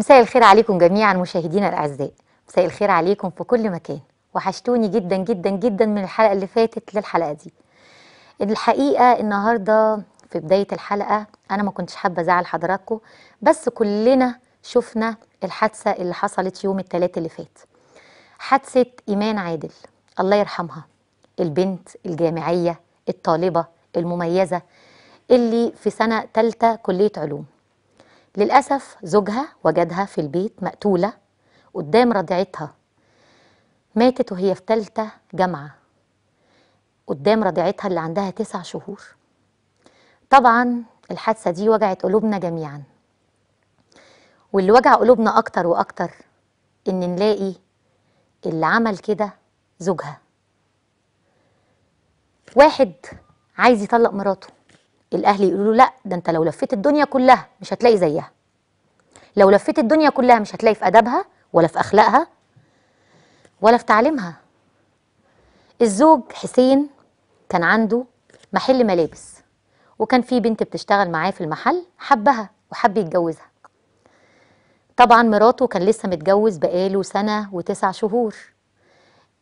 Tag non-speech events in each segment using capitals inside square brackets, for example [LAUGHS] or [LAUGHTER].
مساء الخير عليكم جميعا مشاهدينا الاعزاء مساء الخير عليكم في كل مكان وحشتوني جدا جدا جدا من الحلقه اللي فاتت للحلقه دي الحقيقه النهارده في بدايه الحلقه انا ما كنتش حابه ازعل حضراتكم بس كلنا شفنا الحادثه اللي حصلت يوم الثلاث اللي فات حادثه ايمان عادل الله يرحمها البنت الجامعيه الطالبه المميزه اللي في سنه ثالثه كليه علوم للأسف زوجها وجدها في البيت مقتولة قدام رضيعتها ماتت وهي في تالتة جامعة قدام رضيعتها اللي عندها تسع شهور طبعا الحادثة دي وجعت قلوبنا جميعا واللي وجع قلوبنا أكتر وأكتر إن نلاقي اللي عمل كده زوجها واحد عايز يطلق مراته الاهل يقولوا له لا ده انت لو لفيت الدنيا كلها مش هتلاقي زيها لو لفيت الدنيا كلها مش هتلاقي في ادبها ولا في اخلاقها ولا في تعليمها الزوج حسين كان عنده محل ملابس وكان في بنت بتشتغل معاه في المحل حبها وحب يتجوزها طبعا مراته كان لسه متجوز بقاله سنة وتسع شهور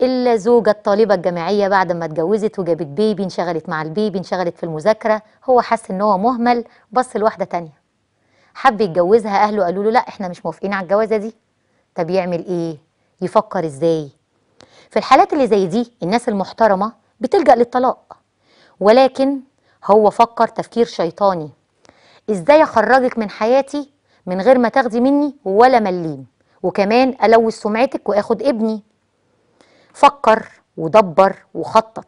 إلا زوجة الطالبة الجامعية بعد ما اتجوزت وجابت بيبي انشغلت مع البيبي انشغلت في المذاكرة هو حس إن هو مهمل بص لواحدة تانية حب يتجوزها أهله قالوا له لا إحنا مش موافقين على الجوازة دي طب يعمل إيه؟ يفكر إزاي؟ في الحالات اللي زي دي الناس المحترمة بتلجأ للطلاق ولكن هو فكر تفكير شيطاني إزاي أخرجك من حياتي من غير ما تاخدي مني ولا مليم وكمان ألوث سمعتك وآخد ابني فكر ودبر وخطط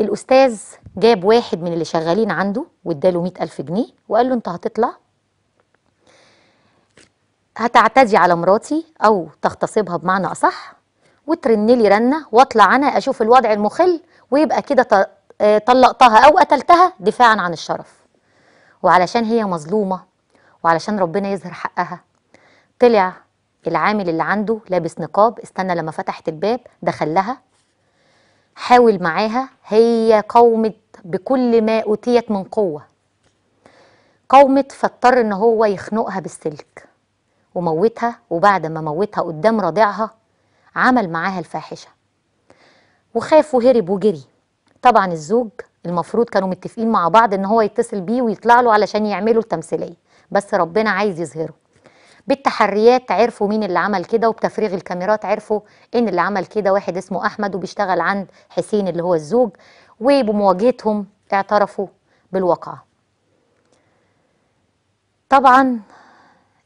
الأستاذ جاب واحد من اللي شغالين عنده واداله مئة ألف جنيه وقال له أنت هتطلع هتعتدي على مراتي أو تغتصبها بمعنى أصح وترن لي رنة واطلع أنا أشوف الوضع المخل ويبقى كده آه، طلقتها أو قتلتها دفاعا عن الشرف وعلشان هي مظلومة وعلشان ربنا يظهر حقها طلع العامل اللي عنده لابس نقاب استنى لما فتحت الباب دخل لها حاول معاها هي قومت بكل ما أوتيت من قوة قومت فاضطر ان هو يخنقها بالسلك وموتها وبعد ما موتها قدام رضيعها عمل معاها الفاحشة وخاف وهرب وجري طبعا الزوج المفروض كانوا متفقين مع بعض ان هو يتصل بيه ويطلع له علشان يعملوا التمثيلية بس ربنا عايز يظهره بالتحريات عرفوا مين اللي عمل كده وبتفريغ الكاميرات عرفوا ان اللي عمل كده واحد اسمه احمد وبيشتغل عند حسين اللي هو الزوج وبمواجهتهم اعترفوا بالواقعه طبعا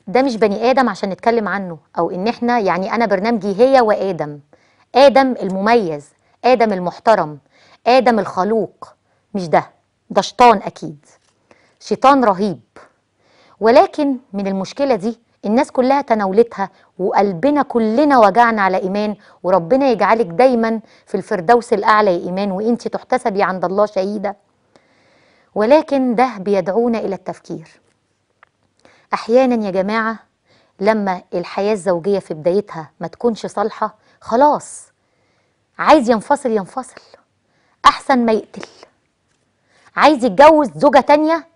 ده مش بني ادم عشان نتكلم عنه او ان احنا يعني انا برنامجي هي وادم ادم المميز ادم المحترم ادم الخلوق مش ده ده شيطان اكيد شيطان رهيب ولكن من المشكله دي الناس كلها تناولتها وقلبنا كلنا وجعنا على ايمان وربنا يجعلك دايما في الفردوس الاعلى يا ايمان وانت تحتسبي عند الله شهيده ولكن ده بيدعونا الى التفكير احيانا يا جماعه لما الحياه الزوجيه في بدايتها ما تكونش صالحه خلاص عايز ينفصل ينفصل احسن ما يقتل عايز يتجوز زوجه تانية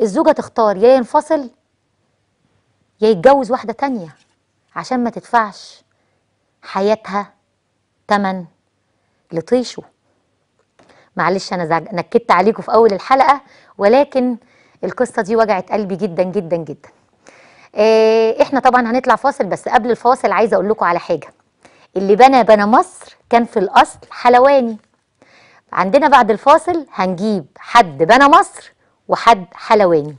الزوجه تختار يا ينفصل يا يتجوز واحدة تانية عشان ما تدفعش حياتها تمن لطيشه معلش أنا نكدت عليكم في أول الحلقة ولكن القصة دي وجعت قلبي جدا جدا جدا آه، احنا طبعا هنطلع فاصل بس قبل الفاصل عايزة أقول لكم على حاجة اللي بنى بنى مصر كان في الأصل حلواني عندنا بعد الفاصل هنجيب حد بنى مصر وحد حلواني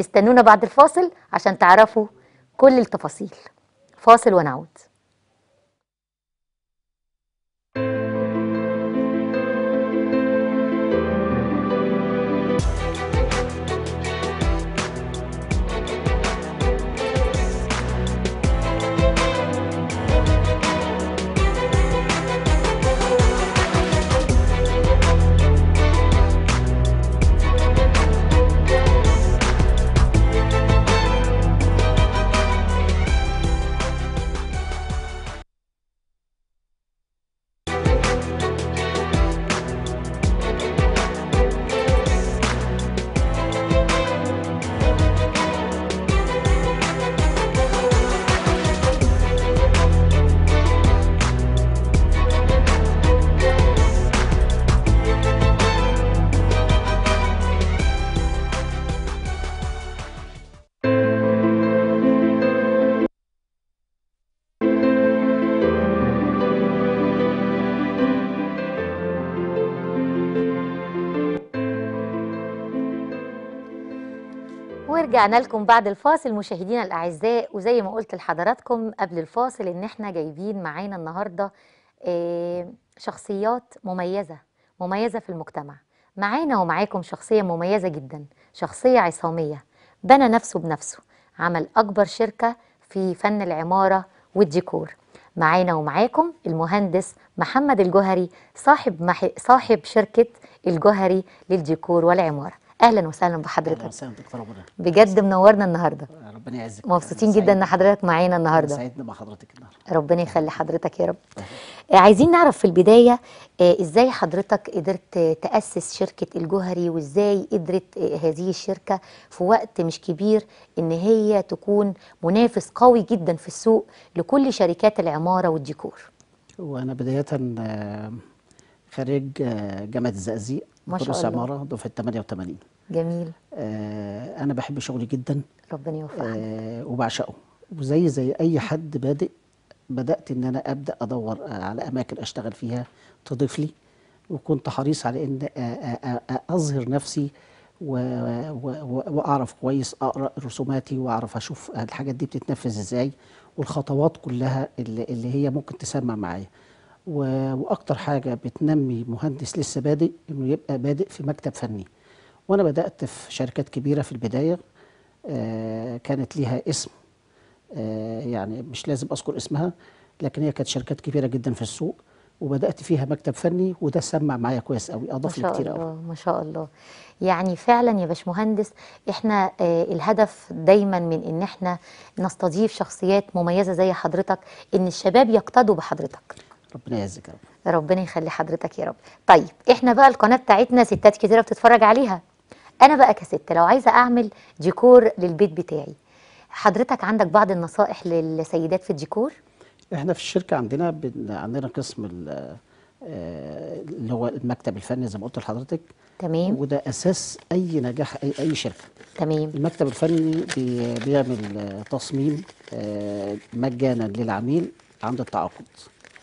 استنونا بعد الفاصل عشان تعرفوا كل التفاصيل فاصل ونعود رجعنا لكم بعد الفاصل مشاهدينا الاعزاء وزي ما قلت لحضراتكم قبل الفاصل ان احنا جايبين معانا النهارده آه، شخصيات مميزه مميزه في المجتمع معانا ومعاكم شخصيه مميزه جدا شخصيه عصاميه بنى نفسه بنفسه عمل اكبر شركه في فن العماره والديكور معانا ومعاكم المهندس محمد الجوهري صاحب صاحب شركه الجوهري للديكور والعماره اهلا وسهلا بحضرتك اهلا وسهلا دكتوره منى بجد منورنا النهارده آه، ربنا يعزك مبسوطين جدا ان حضرتك معانا النهارده سعدنا مع حضرتك النهارده ربنا يخلي حضرتك يا رب آه، عايزين نعرف في البدايه آه، ازاي حضرتك قدرت تاسس شركه الجوهري وازاي قدرت هذه الشركه في وقت مش كبير ان هي تكون منافس قوي جدا في السوق لكل شركات العماره والديكور وانا بدايه خريج جامعه الزقازيق ما شاء الله عماره دفعه 88 جميل آه انا بحب شغلي جدا ربنا يوفقك آه وبعشقه وزي زي اي حد بادئ بدات ان انا ابدا ادور آه، على اماكن اشتغل فيها تضيف لي وكنت حريص على ان آه، آه، اظهر نفسي واعرف كويس اقرا رسوماتي واعرف اشوف الحاجات دي بتتنفذ ازاي والخطوات كلها اللي هي ممكن تسمع معايا واكتر حاجه بتنمي مهندس لسه بادئ انه يبقى بادئ في مكتب فني وانا بدات في شركات كبيره في البدايه آه، كانت ليها اسم آه، يعني مش لازم اذكر اسمها لكن هي كانت شركات كبيره جدا في السوق وبدات فيها مكتب فني وده سمع معايا كويس قوي اضاف لي كتير قوي ما شاء الله يعني فعلا يا باشمهندس احنا آه الهدف دايما من ان احنا نستضيف شخصيات مميزه زي حضرتك ان الشباب يقتدوا بحضرتك ربنا يعزك يا رب ربنا يخلي حضرتك يا رب طيب احنا بقى القناه بتاعتنا ستات كتيره بتتفرج عليها انا بقى كست لو عايزه اعمل ديكور للبيت بتاعي حضرتك عندك بعض النصائح للسيدات في الديكور احنا في الشركه عندنا بن... عندنا قسم آه، اللي هو المكتب الفني زي ما قلت لحضرتك تمام وده اساس اي نجاح اي, أي شركه تمام المكتب الفني بي... بيعمل تصميم آه، مجانا للعميل عند التعاقد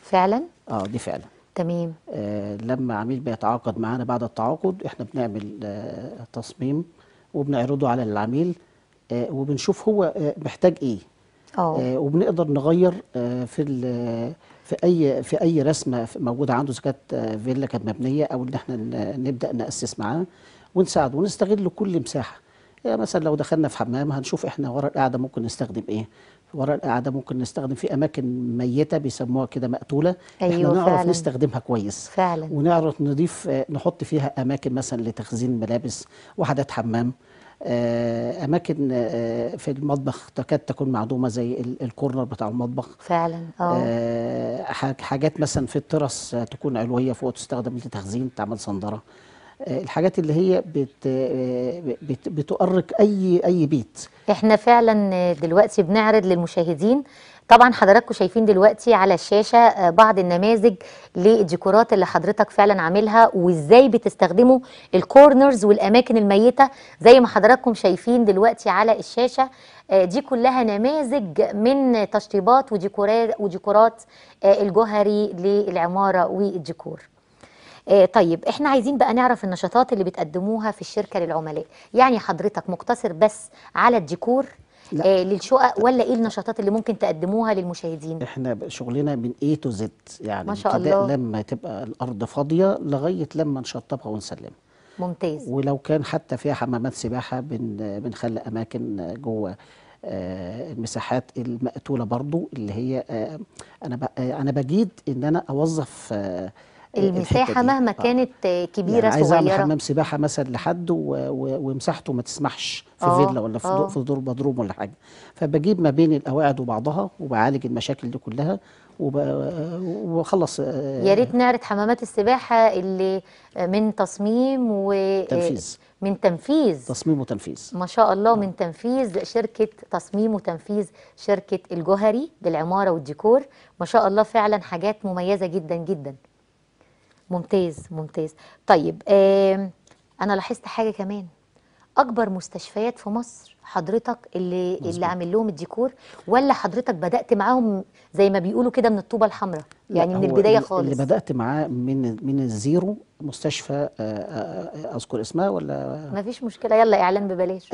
فعلا اه دي فعلا تمام آه لما عميل بيتعاقد معانا بعد التعاقد احنا بنعمل آه تصميم وبنعرضه على العميل آه وبنشوف هو آه محتاج ايه آه, آه، وبنقدر نغير آه في في اي في اي رسمه موجوده عنده اذا كانت آه، فيلا كانت مبنيه او ان احنا نبدا ناسس معاه ونساعده ونستغل كل مساحه يعني مثلا لو دخلنا في حمام هنشوف احنا ورا القعده ممكن نستخدم ايه ورق القعده ممكن نستخدم في اماكن ميته بيسموها كده مقتوله أيوة احنا نعرف فعلا. نستخدمها كويس فعلا ونعرف نضيف آه، نحط فيها اماكن مثلا لتخزين ملابس وحدات حمام آه، اماكن آه، في المطبخ تكاد تكون معدومه زي الكورنر بتاع المطبخ فعلا اه حاجات مثلا في الترس تكون علويه فوق تستخدم لتخزين تعمل صندره الحاجات اللي هي بت بت بتؤرق اي اي بيت احنا فعلا دلوقتي بنعرض للمشاهدين طبعا حضراتكم شايفين دلوقتي على الشاشه بعض النماذج للديكورات اللي حضرتك فعلا عاملها وازاي بتستخدموا الكورنرز والاماكن الميته زي ما حضراتكم شايفين دلوقتي على الشاشه دي كلها نماذج من تشطيبات وديكورات وديكورات آه، الجوهري للعماره والديكور آه، طيب احنا عايزين بقى نعرف النشاطات اللي بتقدموها في الشركه للعملاء يعني حضرتك مقتصر بس على الديكور لا. آه، للشقق ولا ايه النشاطات اللي ممكن تقدموها للمشاهدين احنا شغلنا من اي تو زد يعني ما شاء الله. لما تبقى الارض فاضيه لغايه لما نشطبها ونسلمها ممتاز ولو كان حتى فيها حمامات سباحه بن بنخلي اماكن جوه آه المساحات المقتوله برضو اللي هي آه انا آه، انا بجيد ان انا اوظف آه المساحه مهما آه. كانت آه، يعني كبيره يعني صغيره عايز اعمل حمام سباحه مثلا لحد ومساحته ما تسمحش في آه، فيلا ولا في, أوه. دور بدروم ولا حاجه فبجيب ما بين القواعد وبعضها وبعالج المشاكل دي كلها وبخلص يا ريت نعرض حمامات السباحه اللي من تصميم و تنفيذ من تنفيذ تصميم وتنفيذ ما شاء الله من تنفيذ شركة تصميم وتنفيذ شركة الجوهري للعمارة والديكور ما شاء الله فعلا حاجات مميزة جدا جدا ممتاز ممتاز طيب آه انا لاحظت حاجه كمان اكبر مستشفيات في مصر حضرتك اللي مزبوط. اللي عامل لهم الديكور ولا حضرتك بدات معاهم زي ما بيقولوا كده من الطوبه الحمراء يعني من البدايه خالص اللي بدات معاه من من الزيرو مستشفى آه، آه، آه، اذكر اسمها ولا ما فيش مشكله يلا اعلان ببلاش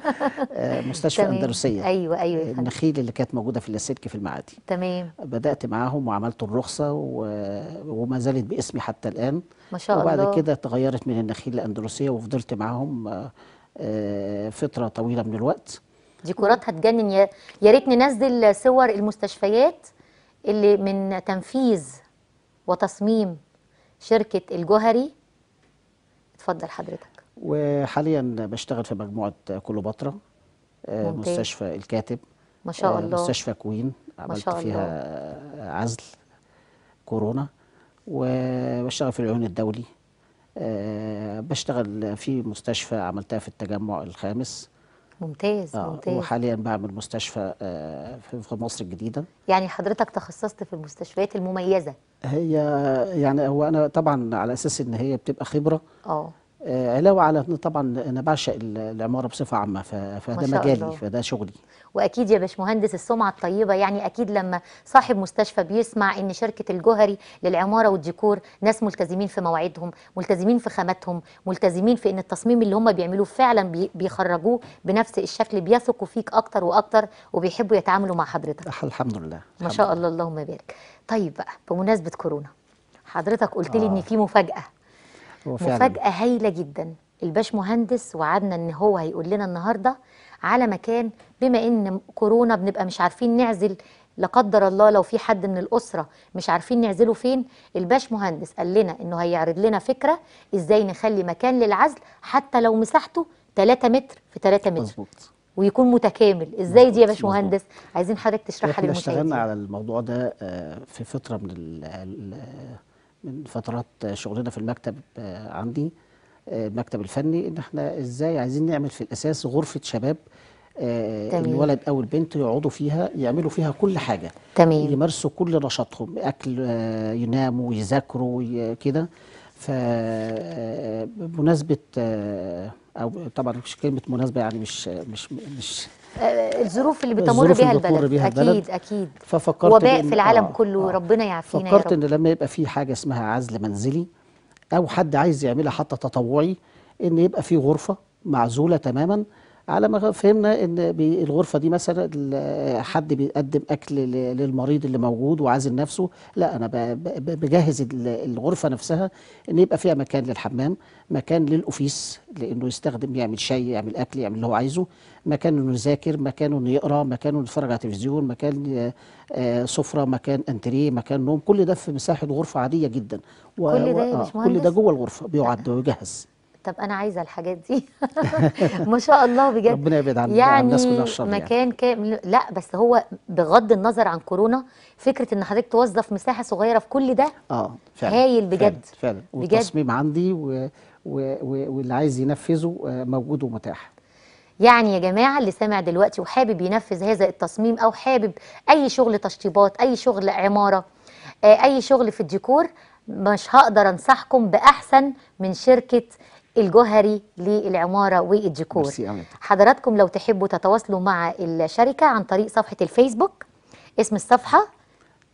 [LAUGHS] مستشفى اندلسيه ايوه ايوه النخيل اللي كانت موجوده في اللاسلكي في المعادي تمام بدات معاهم وعملت الرخصه و... وما زالت باسمي حتى الان ما شاء وبعد الله وبعد كده تغيرت من النخيل لاندلسيه وفضلت معاهم آه، فتره طويله من الوقت ديكورات هتجنن يا ريت ننزل صور المستشفيات اللي من تنفيذ وتصميم شركه الجوهري اتفضل حضرتك وحاليا بشتغل في مجموعه كليوباترا آه، مستشفى الكاتب ما شاء آه، الله مستشفى كوين عملت ما شاء الله. فيها عزل كورونا وبشتغل في العيون الدولي آه، بشتغل في مستشفى عملتها في التجمع الخامس ممتاز آه ممتاز وحاليا بعمل مستشفى آه في مصر الجديده يعني حضرتك تخصصت في المستشفيات المميزه هي يعني هو انا طبعا على اساس ان هي بتبقى خبره اه علاوه آه، على ان طبعا انا بعشق العماره بصفه عامه فده مجالي الله. فده شغلي واكيد يا باشمهندس السمعه الطيبه يعني اكيد لما صاحب مستشفى بيسمع ان شركه الجوهري للعماره والديكور ناس ملتزمين في مواعيدهم ملتزمين في خاماتهم ملتزمين في ان التصميم اللي هم بيعملوه فعلا بيخرجوه بنفس الشكل بيثقوا فيك اكتر واكتر وبيحبوا يتعاملوا مع حضرتك الحمد لله ما شاء الله اللهم بارك طيب بقى بمناسبه كورونا حضرتك قلت لي آه. ان في مفاجاه مفاجاه هايله جدا الباش مهندس وعدنا ان هو هيقول لنا النهارده على مكان بما ان كورونا بنبقى مش عارفين نعزل لا قدر الله لو في حد من الاسره مش عارفين نعزله فين الباش مهندس قال لنا انه هيعرض لنا فكره ازاي نخلي مكان للعزل حتى لو مساحته 3 متر في 3 متر مزبوط. ويكون متكامل ازاي دي يا باشمهندس عايزين حضرتك تشرحها للمشاهدين احنا اشتغلنا على الموضوع ده آه، في فتره من من فترات شغلنا في المكتب آه، عندي آه، المكتب الفني ان احنا ازاي عايزين نعمل في الاساس غرفه شباب آه، تمام. الولد او البنت يقعدوا فيها يعملوا فيها كل حاجه تمام يمارسوا كل نشاطهم اكل يناموا يذاكروا كده فبمناسبه او طبعا مش كلمه مناسبه يعني مش مش مش آه، الظروف اللي بتمر بها البلد بيها اكيد البلد. اكيد ففكرت وباء في العالم آه كله آه ربنا يعافينا فكرت يا رب. ان لما يبقى في حاجه اسمها عزل منزلي او حد عايز يعملها حتى تطوعي ان يبقى في غرفه معزوله تماما على ما فهمنا ان الغرفه دي مثلا حد بيقدم اكل للمريض اللي موجود وعازل نفسه لا انا بجهز الغرفه نفسها ان يبقى فيها مكان للحمام مكان للاوفيس لانه يستخدم يعمل شاي يعمل اكل يعمل اللي هو عايزه مكان انه يذاكر مكان انه يقرا مكان انه يتفرج على تلفزيون مكان آه، سفره مكان انتريه مكان نوم كل ده في مساحه غرفه عاديه جدا كل ده, آه كل ده جوه الغرفه بيعد ويجهز طب انا عايزه الحاجات دي [LAUGHS] ما شاء الله بجد ربنا يبعد عن يعني الناس كلها الشر يعني. مكان يعني. كامل لا بس هو بغض النظر عن كورونا فكره ان حضرتك توظف مساحه صغيره في كل ده اه فعلا هايل بجد فعلا, فعلا. بجد والتصميم عندي و... و... واللي عايز ينفذه آه، موجود ومتاح يعني يا جماعة اللي سامع دلوقتي وحابب ينفذ هذا التصميم أو حابب أي شغل تشطيبات أي شغل عمارة آه، أي شغل في الديكور مش هقدر أنصحكم بأحسن من شركة الجوهري للعمارة والديكور حضراتكم لو تحبوا تتواصلوا مع الشركة عن طريق صفحة الفيسبوك اسم الصفحة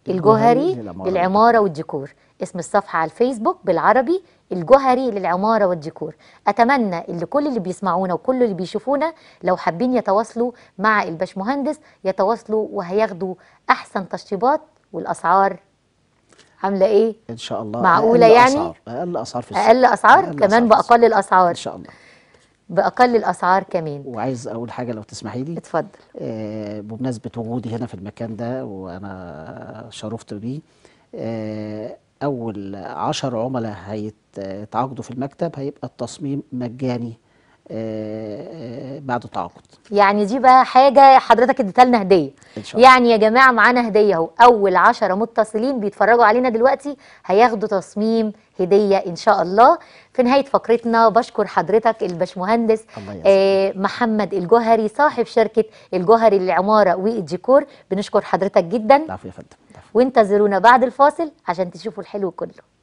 الجوهري للعمارة والديكور اسم الصفحة على الفيسبوك بالعربي الجوهري للعمارة والديكور أتمنى أن كل اللي بيسمعونا وكل اللي بيشوفونا لو حابين يتواصلوا مع الباشمهندس يتواصلوا وهياخدوا أحسن تشطيبات والأسعار عامله ايه ان شاء الله معقوله أقل يعني أسعار. اقل اسعار في السوق اقل اسعار أقل كمان أسعار باقل الاسعار ان شاء الله باقل الاسعار كمان وعايز أقول حاجه لو تسمحي لي اتفضل آه بمناسبه وجودي هنا في المكان ده وانا شرفت بيه آه اول عشر عملاء هيتعاقدوا آه، في المكتب هيبقى التصميم مجاني بعد التعاقد يعني دي بقى حاجه حضرتك اديتها لنا هديه يعني يا جماعه معانا هديه اهو اول 10 متصلين بيتفرجوا علينا دلوقتي هياخدوا تصميم هديه ان شاء الله في نهايه فقرتنا بشكر حضرتك الباشمهندس آه محمد الجوهري صاحب شركه الجوهري للعماره والديكور بنشكر حضرتك جدا العفو يا فندم وانتظرونا بعد الفاصل عشان تشوفوا الحلو كله